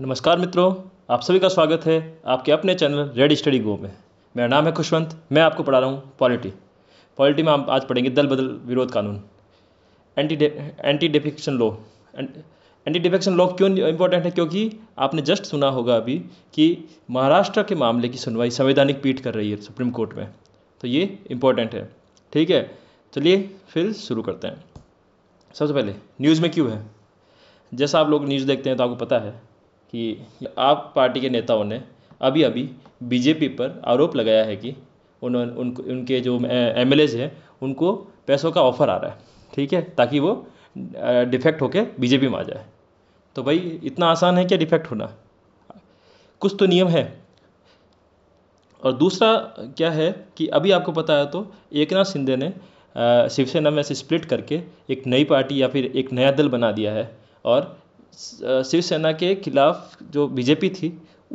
नमस्कार मित्रों आप सभी का स्वागत है आपके अपने चैनल रेड स्टडी गो में मेरा नाम है खुशवंत मैं आपको पढ़ा रहा हूँ पॉलिटी पॉलिटी में आप आज पढ़ेंगे दल बदल विरोध कानून एंटी डे, anti defection law anti defection law क्यों इंपॉर्टेंट है क्योंकि आपने जस्ट सुना होगा अभी कि महाराष्ट्र के मामले की सुनवाई संवैधानिक पीठ कर रही है सुप्रीम कोर्ट में तो ये इम्पोर्टेंट है ठीक है चलिए फिर शुरू करते हैं सबसे पहले न्यूज़ में क्यों है जैसा आप लोग न्यूज़ देखते हैं तो आपको पता है कि आप पार्टी के नेताओं ने अभी अभी बीजेपी पर आरोप लगाया है कि उन्होंने उन, उनके जो एम एल हैं उनको पैसों का ऑफर आ रहा है ठीक है ताकि वो डिफेक्ट होकर बीजेपी में आ जाए तो भाई इतना आसान है क्या डिफेक्ट होना कुछ तो नियम है और दूसरा क्या है कि अभी आपको पता है तो एक नाथ शिंदे ने शिवसेना में से स्प्लिट करके एक नई पार्टी या फिर एक नया दल बना दिया है और शिवसेना के खिलाफ जो बीजेपी थी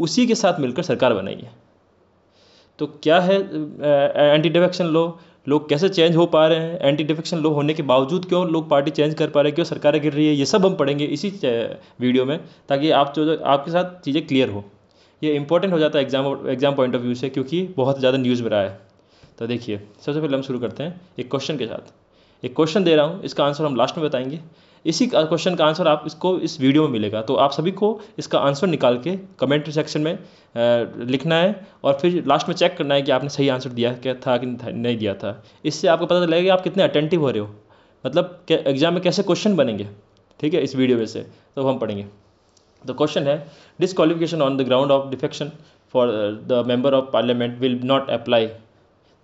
उसी के साथ मिलकर सरकार बनाई है तो क्या है एंटी डिफेक्शन लॉ लोग कैसे चेंज हो पा रहे हैं एंटी डिफेक्शन लॉ होने के बावजूद क्यों लोग पार्टी चेंज कर पा रहे हैं क्यों सरकारें गिर रही है ये सब हम पढ़ेंगे इसी वीडियो में ताकि आप जो आपके साथ चीज़ें क्लियर हो ये इंपॉर्टेंट हो जाता है exam exam point of view से क्योंकि बहुत ज़्यादा न्यूज़ में रहा है तो देखिए सबसे पहले हम शुरू करते हैं एक क्वेश्चन के साथ एक क्वेश्चन दे रहा हूँ इसका आंसर हम लास्ट में बताएंगे इसी क्वेश्चन का आंसर आप इसको इस वीडियो में मिलेगा तो आप सभी को इसका आंसर निकाल के कमेंट सेक्शन में लिखना है और फिर लास्ट में चेक करना है कि आपने सही आंसर दिया क्या था कि नहीं दिया था इससे आपको पता चलेगा कि आप कितने अटेंटिव हो रहे हो मतलब एग्जाम में कैसे क्वेश्चन बनेंगे ठीक है इस वीडियो में से तो हम पढ़ेंगे तो क्वेश्चन है disqualification on the ground of defection for the member of parliament will not apply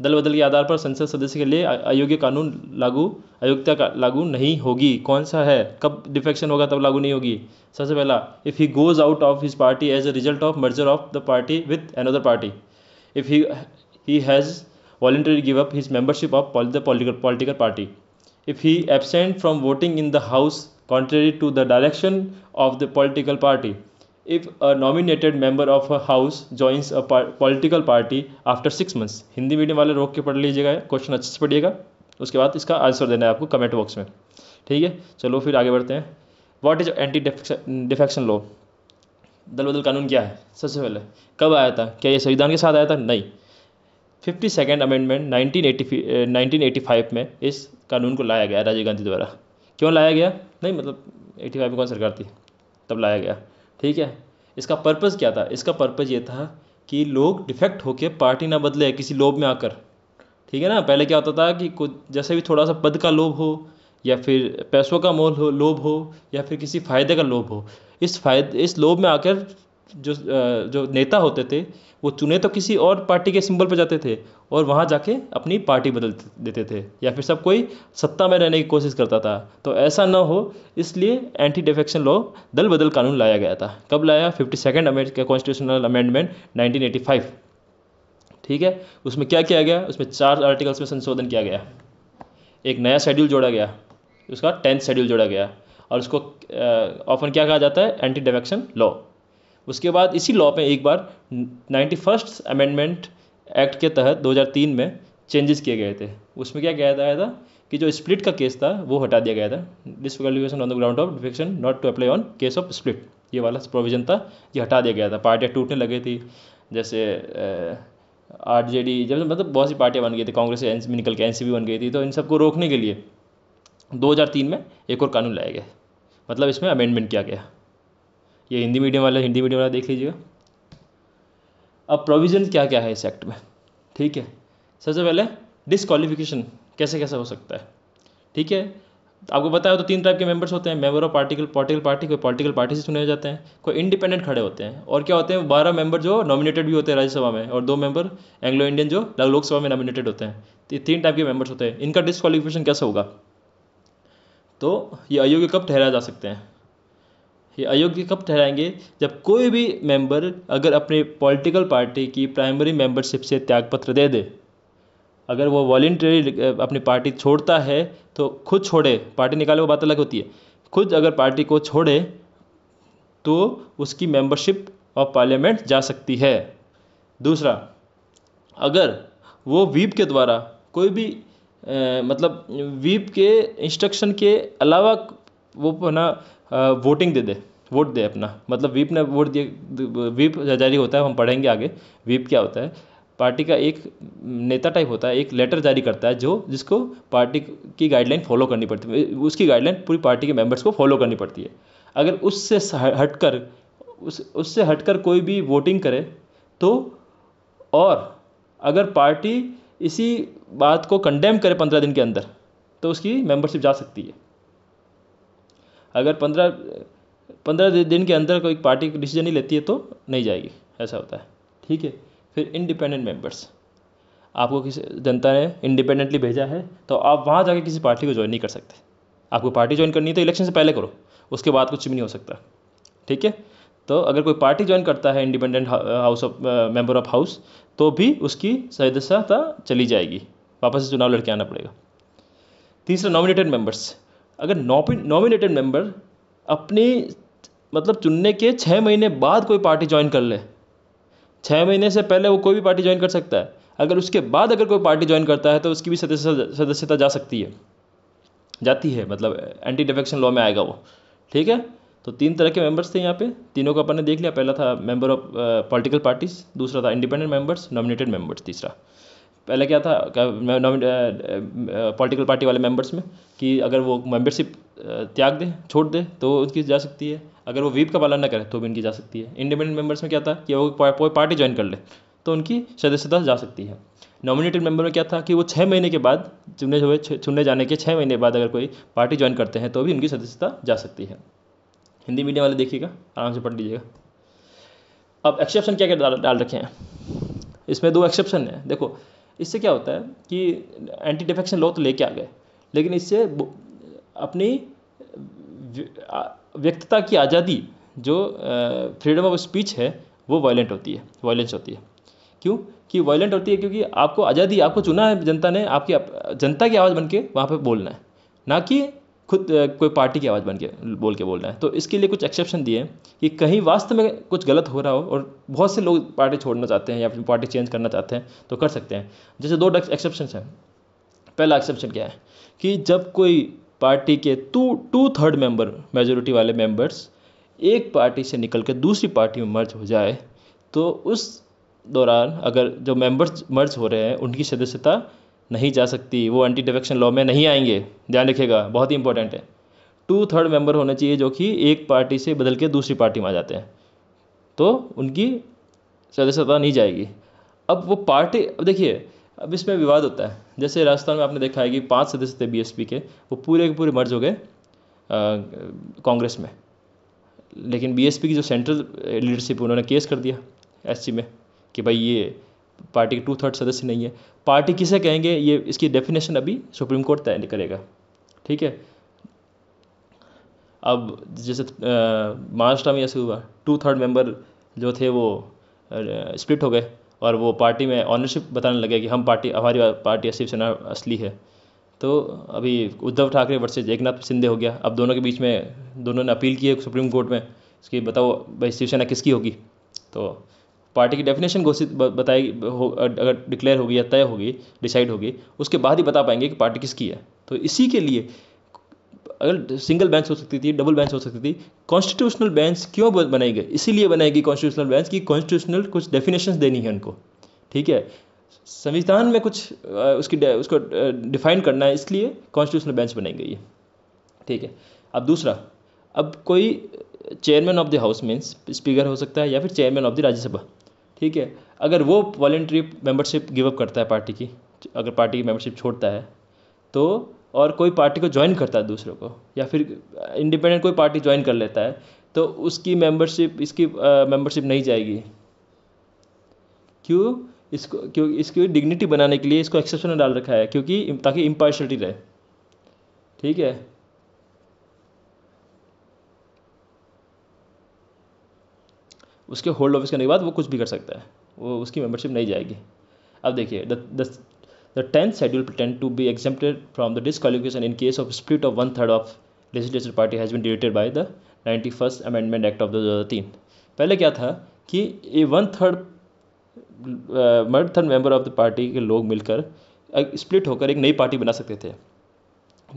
दल बदल के आधार पर संसद सदस्य के लिए अयोग्य कानून लागू अयोग्यता का लागू नहीं होगी कौन सा है कब डिफेक्शन होगा तब लागू नहीं होगी सबसे पहला if he goes out of his party as a result of merger of the party with another party if he he has voluntarily give up his membership of the political political party if he absent from voting in the house contrary to the direction of the political party if a nominated member of a house joins a political party after six months Hindi medium वाले रोक के पढ़ लीजिएगा question अच्छे से पढ़िएगा उसके बाद इसका आंसर देना है आपको कमेंट बॉक्स में ठीक है चलो फिर आगे बढ़ते हैं what is anti defection law दल बदल कानून क्या है सबसे पहले कब आया था क्या ये संविधान के साथ आया था नहीं fifty second amendment nineteen eighty nineteen eighty five में इस कानून को लाया गया राजीव गांधी द्वारा क्यों लाया गया नहीं मतलब एटी फाइव में कौन सरकार थी तब लाया गया ठीक है इसका पर्पज़ क्या था इसका पर्पज़ ये था कि लोग डिफेक्ट होके पार्टी ना बदले किसी लोभ में आकर ठीक है ना पहले क्या होता था कि कुछ जैसे भी थोड़ा सा पद का लोभ हो या फिर पैसों का मोल हो लोभ हो या फिर किसी फ़ायदे का लोभ हो इस फायदे इस लोभ में आकर जो जो नेता होते थे वो चुने तो किसी और पार्टी के सिंबल पर जाते थे और वहाँ जाके अपनी पार्टी बदल देते थे या फिर सब कोई सत्ता में रहने की कोशिश करता था तो ऐसा ना हो इसलिए एंटी डिफेक्शन लॉ दल बदल कानून लाया गया था कब लाया fifty second constitutional amendment nineteen ठीक है उसमें क्या किया गया उसमें चार आर्टिकल्स में संशोधन किया गया एक नया शेड्यूल जोड़ा गया उसका टेंथ शेड्यूल जोड़ा गया और उसको ऑफन क्या कहा जाता है एंटी डिफेक्शन लॉ उसके बाद इसी लॉ में एक बार नाइन्टी फर्स्ट अमेंडमेंट एक्ट के तहत 2003 में चेंजेस किए गए थे उसमें क्या कहा गया था कि जो स्प्लिट का केस था वो हटा दिया गया था disqualification on the ground of defection not to apply on case of split ये वाला प्रोविजन था ये हटा दिया गया था पार्टियाँ टूटने लगी थी जैसे आर जे डी जब मतलब बहुत सी पार्टियाँ बन गई थी कांग्रेस एन सी निकल के एन बन गई थी तो इन सबको रोकने के लिए 2003 में एक और कानून लाया गया मतलब इसमें अमेंडमेंट किया गया ये हिंदी मीडियम वाला हिंदी मीडियम वाला देख लीजिएगा अब प्रोविज़न क्या क्या है इस एक्ट में ठीक है सबसे पहले डिसक्वालिफिकेशन कैसे कैसे हो सकता है ठीक है आपको बताया तो तीन टाइप के मेंबर्स होते हैं member of particle political party कोई पॉलिटिकल पार्टी से चुने जाते हैं कोई इंडिपेंडेंट खड़े होते हैं और क्या होते हैं बारह मेंबर जो नॉमिनेटेड भी होते हैं राज्यसभा में और दो मेंबर एंग्लो इंडियन जो लोकसभा में नॉमिनेटेड होते हैं तो तीन टाइप के मेंबर्स होते हैं इनका डिसक्वालिफिकेशन कैसे होगा तो ये अयोग्य कब ठहराया जा सकते हैं ये अयोग्य कब ठहराएंगे जब कोई भी मेंबर अगर अपने पॉलिटिकल पार्टी की प्राइमरी मेंबरशिप से त्यागपत्र दे दे अगर वो वॉल्ट्री अपनी पार्टी छोड़ता है तो खुद छोड़े पार्टी निकाले वो बात अलग होती है खुद अगर पार्टी को छोड़े तो उसकी मेंबरशिप ऑफ पार्लियामेंट जा सकती है दूसरा अगर वो वीप के द्वारा कोई भी ए, मतलब वीप के इंस्ट्रक्शन के अलावा वो ना वोटिंग दे दे वोट दे अपना मतलब व्हीप ने वोट दिए व्हीप जारी होता है हम पढ़ेंगे आगे व्हीप क्या होता है पार्टी का एक नेता टाइप होता है एक लेटर जारी करता है जो जिसको पार्टी की गाइडलाइन फॉलो करनी पड़ती है उसकी गाइडलाइन पूरी पार्टी के मेंबर्स को फॉलो करनी पड़ती है अगर उससे हटकर उस उससे हटकर कोई भी वोटिंग करे तो और अगर पार्टी इसी बात को कंडेम करे पंद्रह दिन के अंदर तो उसकी मेंबरशिप जा सकती है अगर पंद्रह पंद्रह दिन के अंदर कोई पार्टी डिसीजन नहीं लेती है तो नहीं जाएगी ऐसा होता है ठीक है फिर इंडिपेंडेंट मेंबर्स आपको किसी जनता ने इंडिपेंडेंटली भेजा है तो आप वहाँ जाके किसी पार्टी को ज्वाइन नहीं कर सकते आपको पार्टी ज्वाइन करनी है तो इलेक्शन से पहले करो उसके बाद कुछ भी नहीं हो सकता ठीक है तो अगर कोई पार्टी ज्वाइन करता है independent house of member of house तो भी उसकी सदस्यता चली जाएगी वापस से चुनाव लड़के आना पड़ेगा तीसरा नॉमिनेटेड मेंबर्स अगर नॉमिनेटेड मेंबर अपनी मतलब चुनने के छः महीने बाद कोई पार्टी ज्वाइन कर ले छः महीने से पहले वो कोई भी पार्टी ज्वाइन कर सकता है अगर उसके बाद अगर कोई पार्टी ज्वाइन करता है तो उसकी भी सदस्यता जा सकती है जाती है मतलब एंटी डिफेक्शन लॉ में आएगा वो ठीक है तो तीन तरह के मेंबर्स थे यहाँ पे तीनों को अपन ने देख लिया पहला था मेंबर ऑफ पॉलिटिकल पार्टीज दूसरा था इंडिपेंडेंट मेंबर्स नॉमिनेटेड मेंबर्स तीसरा पहले क्या था पॉलिटिकल पार्टी वाले मेंबर्स में कि अगर वो मेंबरशिप त्याग दें छोड़ दें तो उनकी जा सकती है अगर वो वीप का पालन ना करें तो भी उनकी जा सकती है इंडिपेंडेंट मेंबर्स में क्या था कि वो कोई पार्टी ज्वाइन कर ले तो उनकी सदस्यता जा सकती है नॉमिनेटेड मेंबर में क्या था कि वो छः महीने के बाद चुने हुए चुने जाने के छः महीने बाद अगर कोई पार्टी ज्वाइन करते हैं तो भी उनकी सदस्यता जा सकती है हिंदी मीडियम वाले देखिएगा आराम से पढ़ लीजिएगा अब एक्सेप्शन क्या क्या डाल, डाल रखे हैं इसमें दो एक्सेप्शन है देखो इससे क्या होता है कि एंटी डिफेक्शन लॉ तो लेके आ गए लेकिन इससे अपनी व्यक्तता की आज़ादी जो फ्रीडम ऑफ स्पीच है वो वायलेंट होती है वायलेंस होती है क्यों कि वायलेंट होती है क्योंकि आपको आज़ादी आपको चुना है जनता ने आपकी जनता की आवाज़ बन के वहाँ पर बोलना है ना कि खुद कोई पार्टी की आवाज़ बन के बोल के बोल रहे है तो इसके लिए कुछ एक्सेप्शन दिए कि कहीं वास्तव में कुछ गलत हो रहा हो और बहुत से लोग पार्टी छोड़ना चाहते हैं या फिर पार्टी चेंज करना चाहते हैं तो कर सकते हैं जैसे दो एक्सेप्शन हैं पहला एक्सेप्शन क्या है कि जब कोई पार्टी के two two third member majority वाले मेंबर्स एक पार्टी से निकल कर दूसरी पार्टी में मर्ज हो जाए तो उस दौरान अगर जो मेंबर्स मर्ज हो रहे हैं उनकी सदस्यता नहीं जा सकती वो एंटी डिफेक्शन लॉ में नहीं आएंगे ध्यान रखिएगा बहुत ही इंपॉर्टेंट है टू थर्ड मेंबर होने चाहिए जो कि एक पार्टी से बदल के दूसरी पार्टी में आ जाते हैं तो उनकी सदस्यता नहीं जाएगी अब वो पार्टी अब देखिए अब इसमें विवाद होता है जैसे राजस्थान में आपने देखा है कि पाँच सदस्य थे बीएसपी के वो पूरे के पूरे मर्ज हो गए कांग्रेस में लेकिन बीएसपी की जो सेंट्रल लीडरशिप उन्होंने केस कर दिया एससी में कि भाई ये पार्टी के टू थर्ड सदस्य नहीं है पार्टी किसे कहेंगे ये इसकी डेफिनेशन अभी सुप्रीम कोर्ट तय करेगा ठीक है अब जैसे महाराष्ट्र में ऐसे हुआ टू थर्ड मेंबर जो थे वो स्प्लिट हो गए और वो पार्टी में ऑनरशिप बताने लगे कि हम पार्टी हमारी पार्टी शिवसेना असली है तो अभी उद्धव ठाकरे वर्सेज एक नाथ शिंदे हो गया अब दोनों के बीच में दोनों ने अपील की है सुप्रीम कोर्ट में कि बताओ भाई शिवसेना किसकी होगी तो पार्टी की डेफिनेशन घोषित बताई हो अगर डिक्लेयर होगी या तय होगी डिसाइड होगी उसके बाद ही बता पाएंगे कि पार्टी किसकी है तो इसी के लिए अगर सिंगल बेंच हो सकती थी डबल बेंच हो सकती थी कॉन्स्टिट्यूशनल बेंच क्यों बनाई गई इसीलिए बनाई गई कॉन्स्टिट्यूशनल बेंच की कॉन्स्टिट्यूशनल कुछ डेफिनेशन देनी है उनको ठीक है संविधान में कुछ उसकी उसको डिफाइन करना है इसलिए कॉन्स्टिट्यूशनल बेंच बनाई गई है ठीक है अब दूसरा अब कोई chairman of the house means speaker हो सकता है या फिर चेयरमैन ऑफ द राज्यसभा ठीक है अगर वो वॉलेंट्री मेंबरशिप गिव अप करता है पार्टी की अगर पार्टी की मेंबरशिप छोड़ता है तो और कोई पार्टी को ज्वाइन करता है दूसरों को या फिर इंडिपेंडेंट कोई पार्टी ज्वाइन कर लेता है तो उसकी मेंबरशिप इसकी मेंबरशिप नहीं जाएगी क्यों इसको क्यों इसकी डिग्निटी बनाने के लिए इसको एक्सेप्शन डाल रखा है क्योंकि ताकि इम्पार्शलिटी रहे ठीक है उसके होल्ड ऑफिस करने के बाद वो कुछ भी कर सकता है वो उसकी मेंबरशिप नहीं जाएगी अब देखिए the tenth schedule tent to be exempted from the disqualification in case of split of one third of legislative party has been deleted by the ninety first amendment act of दो हज़ार तीन पहले क्या था कि ये वन थर्ड मर्ड third member of the party के लोग मिलकर स्प्लिट uh, होकर एक नई पार्टी बना सकते थे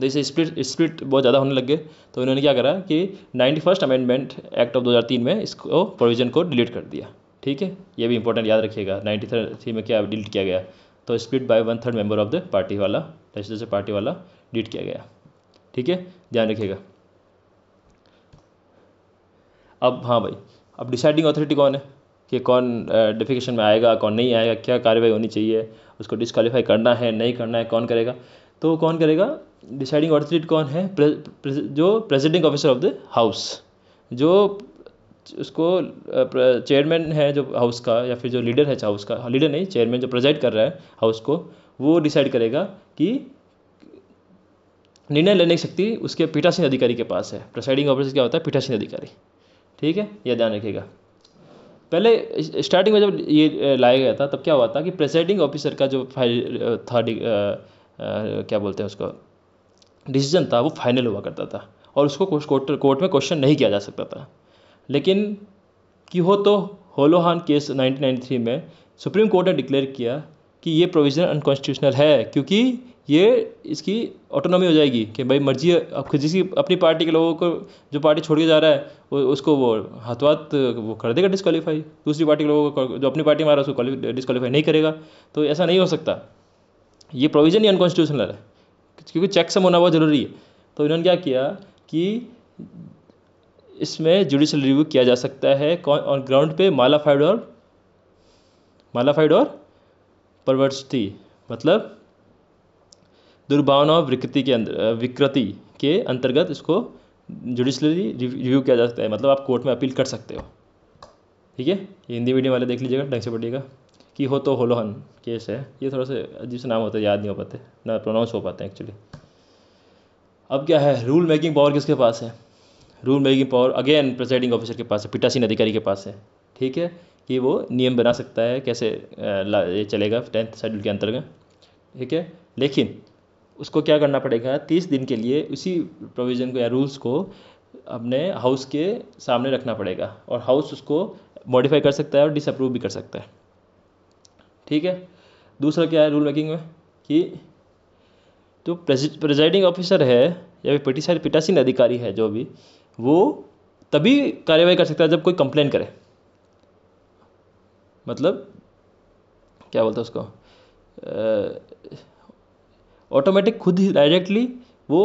तो इसे स्प्लिट स्प्लिट बहुत ज़्यादा होने लग गए तो उन्होंने क्या करा कि ninety first amendment act of 2003 में इसको प्रोविज़न को डिलीट कर दिया ठीक है ये भी इंपॉर्टेंट याद रखिएगा नाइन्टी थ्री में क्या डिलीट किया गया तो split by one third member of the party वाला लेजिस्लेचर पार्टी वाला डिलीट किया गया ठीक है ध्यान रखिएगा अब हाँ भाई अब डिसाइडिंग अथॉरिटी कौन है कि कौन डेफिकेशन में आएगा कौन नहीं आएगा क्या कार्रवाई होनी चाहिए उसको डिसक्वालीफाई करना है नहीं करना है कौन करेगा तो कौन करेगा डिसाइडिंग ऑथोरिटी कौन है प्रे, प्रे, जो presiding officer of the house जो उसको चेयरमैन है जो हाउस का या फिर जो लीडर है हाउस का लीडर नहीं चेयरमैन जो प्रेजाइड कर रहा है हाउस को वो डिसाइड करेगा कि निर्णय लेने की शक्ति उसके पीठासीन अधिकारी के पास है प्रेसाइडिंग ऑफिसर क्या होता है पीठासीन अधिकारी ठीक है यह ध्यान रखिएगा पहले स्टार्टिंग में जब ये लाया गया था तब क्या हुआ था कि प्रेसाइडिंग ऑफिसर का जो फाइल था आ, आ, क्या बोलते हैं उसको डिसीजन था वो फाइनल हुआ करता था और उसको कोर्ट कोर्ट में क्वेश्चन नहीं किया जा सकता था लेकिन कि हो तो होलोहान केस 1993 में सुप्रीम कोर्ट ने डिक्लेयर किया कि ये प्रोविज़न अनकॉन्स्टिट्यूशनल है क्योंकि ये इसकी ऑटोनॉमी हो जाएगी कि भाई मर्जी अब जिसकी अपनी पार्टी के लोगों को जो पार्टी छोड़ के जा रहा है उसको वो हाथों वो कर देगा डिस्कालीफाई दूसरी पार्टी के लोगों को जो अपनी पार्टी में आ रहा है उसको डिस्कालीफाई नहीं करेगा तो ऐसा नहीं हो सकता ये प्रोविज़न ही अनकॉन्स्टिट्यूशनल है क्योंकि चेक सम होना बहुत ज़रूरी है तो इन्होंने क्या किया कि इसमें जुडिशल रिव्यू किया जा सकता है कौन ऑन ग्राउंड पे मालाफाइड और मालाफाइड और परवर्सती मतलब दुर्भावना और विकृति के अंदर विकृति के अंतर्गत इसको जुडिशली रिव्यू किया जा सकता है मतलब आप कोर्ट में अपील कर सकते हो ठीक है हिंदी मीडियम वाले देख लीजिएगा ढंग से पढ़िएगा कि हो तो होलोहन केस है ये थोड़ा सा अजीब से नाम होता है याद नहीं हो पाते ना प्रोनाउंस हो पाते हैं एक्चुअली अब क्या है रूल मेकिंग पावर किसके पास है rule making power again presiding officer के पास है पिटासीन अधिकारी के पास है ठीक है कि वो नियम बना सकता है कैसे ये चलेगा टेंथ शेड्यूल के अंतर्गत ठीक है लेकिन उसको क्या करना पड़ेगा तीस दिन के लिए उसी प्रोविज़न को या रूल्स को अपने हाउस के सामने रखना पड़ेगा और हाउस उसको मॉडिफाई कर सकता है और डिसअप्रूव भी कर सकता है ठीक है दूसरा क्या है रूल मेकिंग में कि जो प्रेजाइडिंग ऑफिसर है या फिर पिटिशन पिटासीन अधिकारी है जो भी वो तभी कार्रवाई कर सकता है जब कोई कंप्लेन करे मतलब क्या बोलते हैं उसको ऑटोमेटिक खुद ही डायरेक्टली वो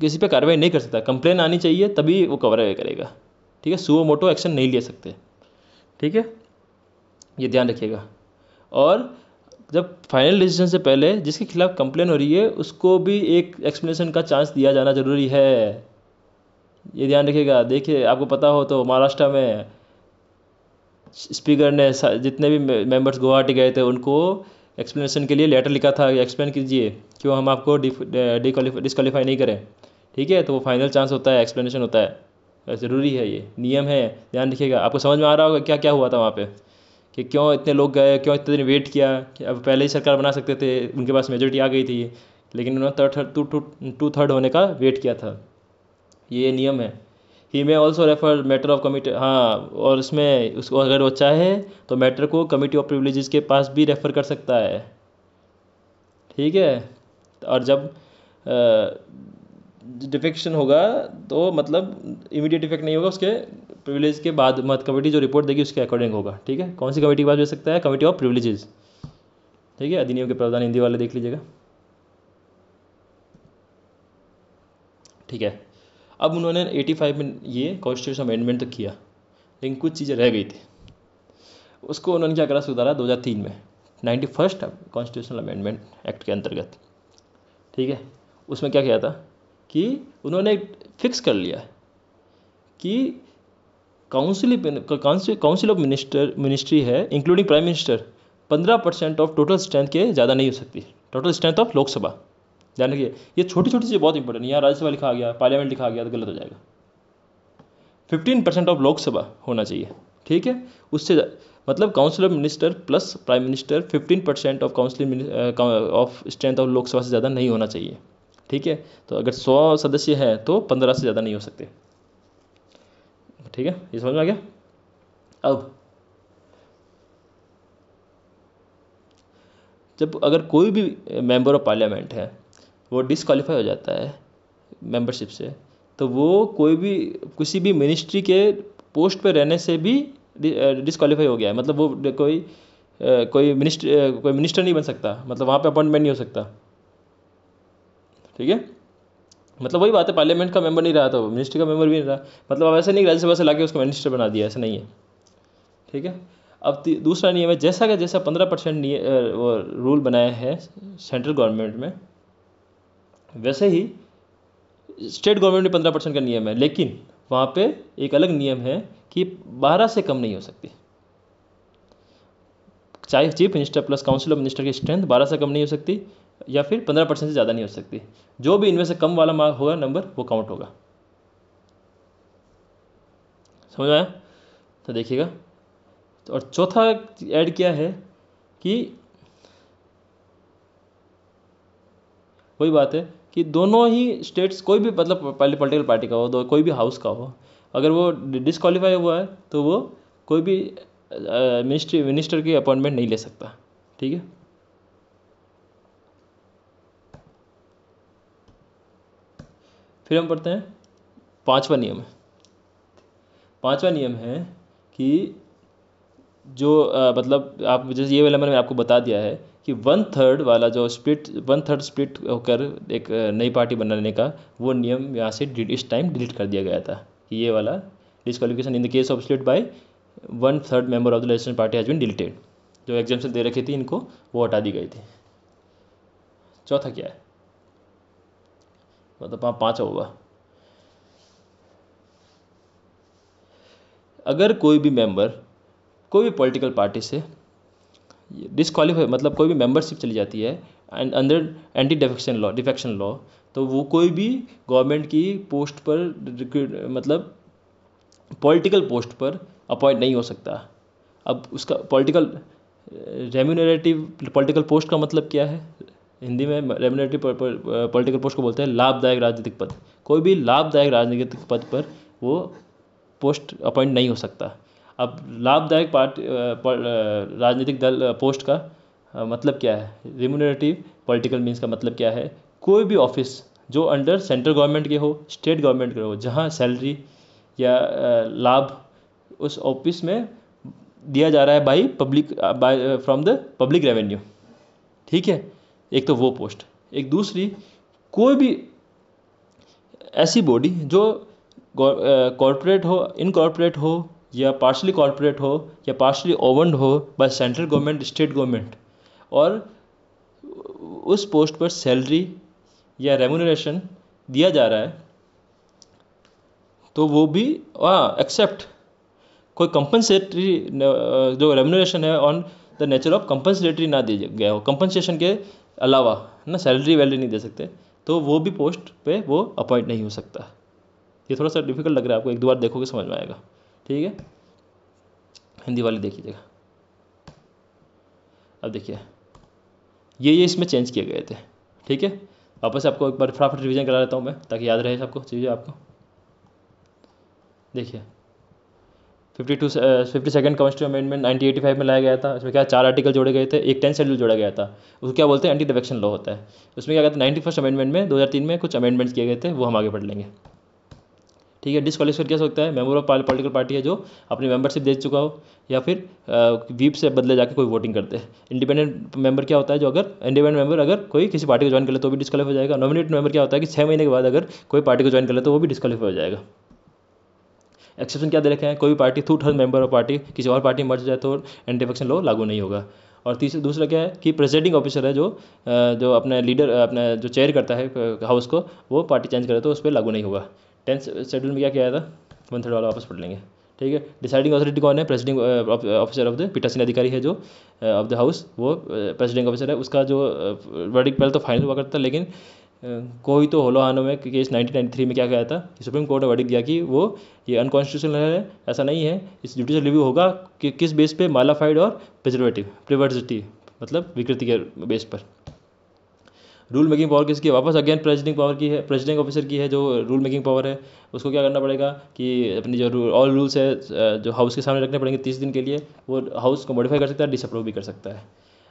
किसी पे कार्रवाई नहीं कर सकता कंप्लेन आनी चाहिए तभी वो कवर करेगा ठीक है सुओ मोटो एक्शन नहीं ले सकते ठीक है ये ध्यान रखिएगा और जब फाइनल डिसीजन से पहले जिसके खिलाफ कंप्लेन हो रही है उसको भी एक एक्सप्लेनेशन का चांस दिया जाना ज़रूरी है ये ध्यान रखिएगा देखिए आपको पता हो तो महाराष्ट्र में स्पीकर ने जितने भी मेंबर्स गुवाहाटी गए थे उनको एक्सप्लेनेशन के लिए लेटर लिखा था एक्सप्लेन कीजिए क्यों हम आपको डिस्कालीफाई नहीं करें ठीक है तो वो फाइनल चांस होता है एक्सप्लेनेशन होता है ज़रूरी है ये नियम है ध्यान रखिएगा आपको समझ में आ रहा होगा क्या क्या हुआ था वहाँ पर कि क्यों इतने लोग गए क्यों इतने दिन वेट किया कि अब पहले ही सरकार बना सकते थे उनके पास मेजोरिटी आ गई थी लेकिन उन्होंने third third two two two third होने का वेट किया था ये नियम है he may also refer matter of committee हाँ और इसमें उसको अगर वो चाहे तो मैटर को कमिटी ऑफ प्रिवलेज के पास भी रेफ़र कर सकता है ठीक है और जब डिफेक्शन होगा तो मतलब इमीडिएट इफेक्ट नहीं होगा उसके प्रिविलेज के बाद मत कमेटी जो रिपोर्ट देगी उसके अकॉर्डिंग होगा ठीक है कौन सी कमेटी के बाद भेज सकता है कमेटी ऑफ प्रिविलेजेस ठीक है अधिनियम के प्रावधान हिंदी वाले देख लीजिएगा ठीक है अब उन्होंने 85 में ये कॉन्स्टिट्यूशन अमेंडमेंट तो किया लेकिन कुछ चीज़ें रह गई थी उसको उन्होंने क्या करा सुधारा 2003 में ninety first constitutional amendment act के अंतर्गत ठीक है उसमें क्या किया था कि उन्होंने फिक्स कर लिया कि council council of minister ministry है इंक्लूडिंग प्राइम मिनिस्टर पंद्रह परसेंट ऑफ टोटल स्ट्रेंथ के ज़्यादा नहीं हो सकती टोटल स्ट्रेंथ ऑफ लोकसभा ध्यान रखिए ये छोटी छोटी चीज़ें बहुत इंपॉर्टेंट यहाँ राज्यसभा लिखा गया पार्लियामेंट लिखा गया तो गलत हो जाएगा फिफ्टीन परसेंट ऑफ लोकसभा होना चाहिए ठीक है उससे मतलब council of minister plus prime minister fifteen percent of council of strength of Lok Sabha से ज़्यादा नहीं होना चाहिए ठीक है तो अगर सौ सदस्य हैं तो पंद्रह से ज़्यादा नहीं हो सकते ठीक है ये समझ में आ गया अब जब अगर कोई भी मेंबर ऑफ पार्लियामेंट है वो डिसक्वालीफाई हो जाता है मेंबरशिप से तो वो कोई भी किसी भी मिनिस्ट्री के पोस्ट पे रहने से भी डिसक्वालीफाई हो गया है मतलब वो कोई कोई मिनिस्टर कोई मिनिस्टर नहीं बन सकता मतलब वहाँ पे अपॉइंटमेंट नहीं हो सकता ठीक है मतलब वही बात है पार्लियामेंट का मेंबर नहीं रहा तो मिनिस्ट्री का मेंबर भी नहीं रहा मतलब अब ऐसा नहीं राज्यसभा से के उसको मिनिस्टर बना दिया ऐसा नहीं है ठीक है अब दूसरा नियम है जैसा का जैसा पंद्रह परसेंट रूल बनाया है सेंट्रल गवर्नमेंट में वैसे ही स्टेट गवर्नमेंट में पंद्रह परसेंट का नियम है लेकिन वहाँ पे एक अलग नियम है कि बारह से कम नहीं हो सकती चाहे chief minister plus council of minister की स्ट्रेंथ बारह से कम नहीं हो सकती या फिर पंद्रह परसेंट से ज़्यादा नहीं हो सकती जो भी इनमें से कम वाला मार्क होगा नंबर वो काउंट होगा समझ आया तो देखिएगा और चौथा ऐड किया है कि वही बात है कि दोनों ही स्टेट्स कोई भी मतलब पहले पोलिटिकल पार्टी का हो कोई भी हाउस का हो अगर वो डिसक्वालीफाई हुआ है तो वो कोई भी मिनिस्ट्री मिनिस्टर की अपॉइंटमेंट नहीं ले सकता ठीक है फिर हम पढ़ते हैं पाँचवा नियम है पाँचवा नियम है कि जो आ, मतलब आप जैसे ये वाला मैंने आपको बता दिया है कि वन थर्ड वाला जो स्प्लिट वन थर्ड स्प्लिट होकर एक नई पार्टी बनाने का वो नियम यहाँ से इस टाइम डिलीट कर दिया गया था कि ये वाला disqualification in the case of split by one third member of the legislation party has been deleted जो एग्जाम्पल दे रखी थी इनको वो हटा दी गई थी चौथा क्या है मतलब वहाँ पाँच होगा अगर कोई भी मेंबर कोई भी पॉलिटिकल पार्टी से डिसक्वालीफाई मतलब कोई भी मेंबरशिप चली जाती है and under anti defection law defection law तो वो कोई भी गवर्नमेंट की पोस्ट पर मतलब पॉलिटिकल पोस्ट पर अपॉइंट नहीं हो सकता अब उसका पॉलिटिकल रेम्यूनरेटिव पॉलिटिकल पोस्ट का मतलब क्या है हिंदी में रेमुनरेटिव पॉलिटिकल पोस्ट को बोलते हैं लाभदायक राजनीतिक पद कोई भी लाभदायक राजनीतिक पद पर वो पोस्ट अपॉइंट नहीं हो सकता अब लाभदायक पार्टी राजनीतिक दल पोस्ट का मतलब क्या है रिम्यूनरेटिव पॉलिटिकल मीन्स का मतलब क्या है कोई भी ऑफिस जो अंडर सेंट्रल गवर्नमेंट के हो स्टेट गवर्नमेंट के हो जहाँ सैलरी या लाभ उस ऑफिस में दिया जा रहा है by public by from the public revenue ठीक है एक तो वो पोस्ट एक दूसरी कोई भी ऐसी बॉडी जो कॉरपोरेट हो इनकॉरपोरेट हो या पार्शली कॉरपोरेट हो या पार्शली ओवनड हो by central government state government और उस पोस्ट पर सैलरी या रेमोनरेशन दिया जा रहा है तो वो भी हाँ एक्सेप्ट कोई कंपनसेटरी जो रेमोनरेशन है on the nature of compensatory ना दिया गया हो कंपनसेशन के अलावा है ना सैलरी वैलरी नहीं दे सकते तो वो भी पोस्ट पे वो अपॉइंट नहीं हो सकता ये थोड़ा सा डिफिकल्ट लग रहा है आपको एक दो बार देखोगे समझ में आएगा ठीक है हिंदी वाली देख लीजिएगा अब देखिए ये ये इसमें चेंज किए गए थे ठीक है वापस आपको एक बार फटाफट रिविज़न करा लेता हूँ मैं ताकि याद रहे सबको चीज़ें आपको देखिए fifty two fifty second constitution amendment ninety eighty five में लाया गया था उसमें क्या चार आर्टिकल जोड़े गए थे एक टेंथ शेड्यूल जोड़ा गया था उसको क्या बोलते हैं एंटी डिफेक्शन लॉ होता है उसमें क्या कहते हैं नाइन्टी फर्स्ट अमेंडमेंट में दो हज़ार तीन में कुछ अमेंडमेंट्स किए गए थे वो हम आगे पढ़ लेंगे ठीक है डिसक्वालीफाई क्या सकता है मेंबर ऑफ पॉलिटिकल पार्टी है जो अपनी मेंबरशिप दे चुका हो या फिर वीप uh, से बदले जाके कोई वोटिंग करते हैं इंडिपेंडेंट मेंबर क्या होता है जो अगर इंडिपेंडेंट मेंबर अगर कोई किसी पार्टी को ज्वाइन कर ले तो भी डिस्कालीफाई हो जाएगा नॉमिनेटेड मेंबर क्या होता है कि छः महीने के बाद अगर कोई पार्टी को ज्वाइन कर ले तो वो भी डिस्कालीफाई हो जाएगा एक्सेप्शन क्या दे रखे हैं कोई भी party through third member of party किसी और पार्टी मर जाए तो एंटी फैक्शन लॉ लागू नहीं होगा और तीसरा दूसरा क्या है कि प्रेजिडिंग ऑफिसर है जो जो अपने लीडर अपने जो चेयर करता है हाउस को वो पार्टी चेंज करे तो उस पर लागू नहीं होगा टेंथ शेड्यूल में क्या किया था वन थर्ड वाला वापस पढ़ लेंगे ठीक है डिसाइडिंग अथॉरिटी कौन है प्रेसिडिंग ऑफिसर ऑफ द पीठासीन अधिकारी है जो ऑफ द हाउस वो प्रेसिडिंग ऑफिसर है उसका जो वर्डिक पहले तो फाइनल हुआ करता है लेकिन कोई तो होलो आनो में केस नाइनटीन थ्री में क्या गया था सुप्रीम कोर्ट ने वर्डिक दिया कि वो ये अनकॉन्स्टिट्यूशनल है ऐसा नहीं है इस जुडिशल रिव्यू होगा कि किस बेस पे मालाफाइड और प्रिजर्वेटिव प्रिवर्सिटी मतलब विकृति के बेस पर रूल मेकिंग पावर किसकी है वापस अगेन प्रेजिडिंग पावर की है प्रेजिडिंग ऑफिसर की है जो रूल मेकिंग पावर है उसको क्या करना पड़ेगा कि अपनी जो रूल ऑल रूल्स है जो हाउस के सामने रखने पड़ेंगे तीस दिन के लिए वो हाउस को मॉडिफाई कर सकता है डिसअप्रूव भी कर सकता है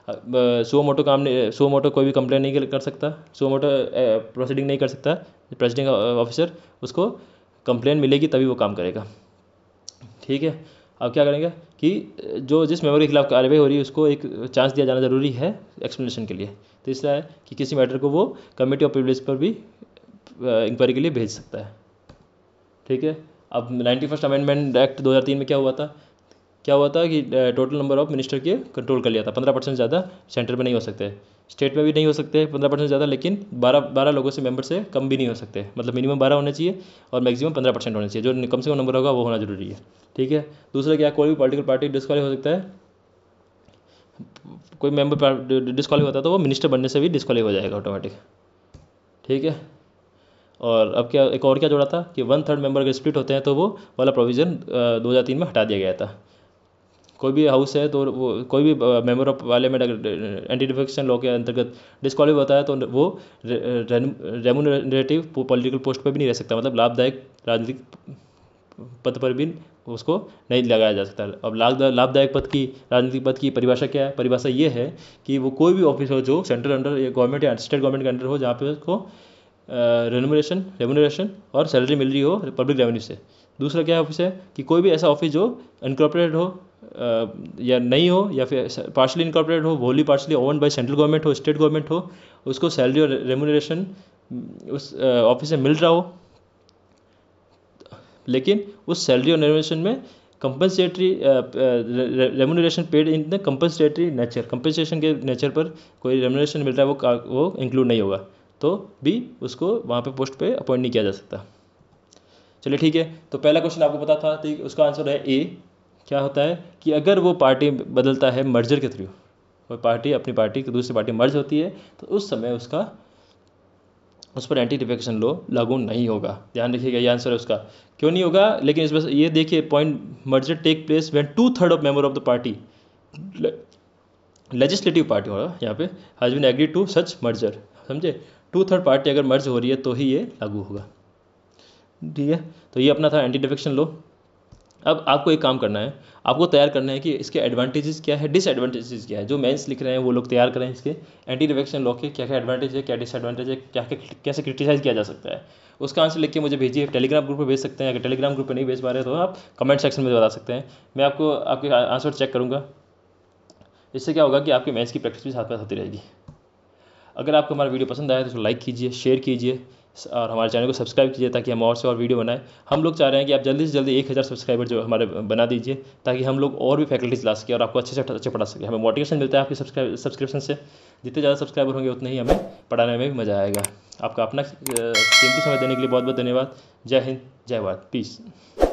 हाँ, सुओ मोटो काम नहीं सुओ मोटो कोई भी कंप्लेन नहीं कर सकता सुओ मोटो प्रोसीडिंग नहीं कर सकता प्रेसिडिंग ऑफिसर उसको कंप्लेन मिलेगी तभी वो काम करेगा ठीक है अब क्या करेंगे कि जो जिस मेमोरी के खिलाफ कार्रवाई हो रही है उसको एक चांस दिया जाना ज़रूरी है एक्सप्लेनेशन के लिए तीसरा तो है कि किसी मैटर को वो कमेटी ऑफ प्रिविलेज पर भी इंक्वायरी के लिए भेज सकता है ठीक है अब नाइन्टी फर्स्ट अमेंडमेंट एक्ट 2003 में क्या हुआ था क्या हुआ था कि टोटल नंबर ऑफ मिनिस्टर के कंट्रोल कर लिया था पंद्रह परसेंट ज़्यादा सेंटर में नहीं हो सकते स्टेट में भी नहीं हो सकते पंद्रह परसेंट ज़्यादा लेकिन बारह बारह लोगों से मेंबर से कम भी नहीं हो सकते मतलब मिनिमम बारह होना चाहिए और मैक्सिमम पंद्रह परसेंट होना चाहिए जो कम से कम नंबर होगा वो होना जरूरी है ठीक है दूसरा क्या कोई भी पॉलिटिकल पार्टी डिस्कवाली हो सकता है कोई मेंबर डिस्कवाली होता है तो वो मिनिस्टर बनने से भी डिस्कवाली हो जाएगा ऑटोमेटिक ठीक है और अब क्या एक और क्या जोड़ा था कि वन थर्ड मेंबर अगर स्प्लिट होते हैं तो वो वाला प्रोविज़न दो हज़ार तीन में हटा दिया गया था कोई भी हाउस है तो वो कोई भी मेंबर ऑफ पार्लियामेंट अगर एंटी डिफेक्शन लॉ के अंतर्गत डिस्कॉलीफाई होता है तो वो रेमुनरेटिव पॉलिटिकल पोस्ट पर भी नहीं रह सकता मतलब लाभदायक राजनीतिक पद पर भी उसको नहीं लगाया जा सकता अब लाभदायक पद की राजनीतिक पद की परिभाषा क्या है परिभाषा ये है कि वो कोई भी ऑफिस हो जो सेंट्रल अंडर या गवर्नमेंट या स्टेट गवर्नमेंट के अंडर हो जहाँ पे उसको रेनुमरेशन रेमुनरेशन और सैलरी मिल रही हो पब्लिक रेवेन्यू से दूसरा क्या ऑफिस है कि कोई भी ऐसा ऑफिस जो इनकॉर्पोरेट हो या नहीं हो या फिर पार्शली इनकॉर्पोरेट हो wholly partially own by central government हो स्टेट गवर्नमेंट हो उसको सैलरी और रेमोनरेशन उस ऑफिस से मिल रहा हो लेकिन उस सैलरी और रेमोनेशन में compensatory remuneration paid in the compensatory nature compensation के नेचर पर कोई रेमोनरेशन मिल रहा है वो वो इंक्लूड नहीं होगा तो भी उसको वहाँ पे पोस्ट पे अपॉइंट नहीं किया जा सकता चलिए ठीक है तो पहला क्वेश्चन आपको पता था तो उसका आंसर है ए क्या होता है कि अगर वो पार्टी बदलता है मर्जर के थ्रू कोई पार्टी अपनी पार्टी की दूसरी पार्टी मर्ज होती है तो उस समय उसका उस पर एंटी डिफेक्शन लॉ लागू नहीं होगा ध्यान रखिएगा ये आंसर है उसका क्यों नहीं होगा लेकिन बस ये देखिए point merger take place when two third of member of the party legislative party होगा यहाँ पे has been agree to such merger समझे टू थर्ड पार्टी अगर मर्ज हो रही है तो ही ये लागू होगा ठीक है तो ये अपना था एंटी डिफेक्शन लॉ अब आपको एक काम करना है आपको तैयार करना है कि इसके एडवांटेजेस क्या है डिसएडवांटेजेस क्या है जो मेंस लिख रहे हैं वो लोग तैयार करें इसके एंटी रिवेक्शन लॉ के क्या क्या एडवांटेज है क्या डिसएडवांटेज है क्या क्या कैसे क्रिटिसाइज़ किया जा सकता है उसका आंसर लिख के मुझे भेजिए टेलीग्राम ग्रुप पर भेज सकते हैं अगर टेलीग्राम ग्रुप पर नहीं भेज पा रहे तो आप कमेंट सेक्शन में बता सकते हैं मैं आपको आपके आंसर चेक करूँगा इससे क्या होगा कि आपके मैथ्स की प्रैक्टिस भी साथ में होती रहेगी अगर आपको हमारा वीडियो पसंद आया तो लाइक कीजिए शेयर कीजिए और हमारे चैनल को सब्सक्राइब कीजिए ताकि हम और से और वीडियो बनाएं हम लोग चाह रहे हैं कि आप जल्दी से जल्दी एक हज़ार सब्सक्राइबर जो हमारे बना दीजिए ताकि हम लोग और भी फैकल्टीज ला सके और आपको अच्छे से अच्छे पढ़ा सके हमें मोटिवेशन मिलता है आपके सब्सक्रिप्शन से जितने ज़्यादा सब्सक्राइबर होंगे उतने ही हमें पढ़ाने में भी मज़ा आएगा आपका अपना कीमती समय देने के लिए बहुत बहुत धन्यवाद जय हिंद जय भारत पीस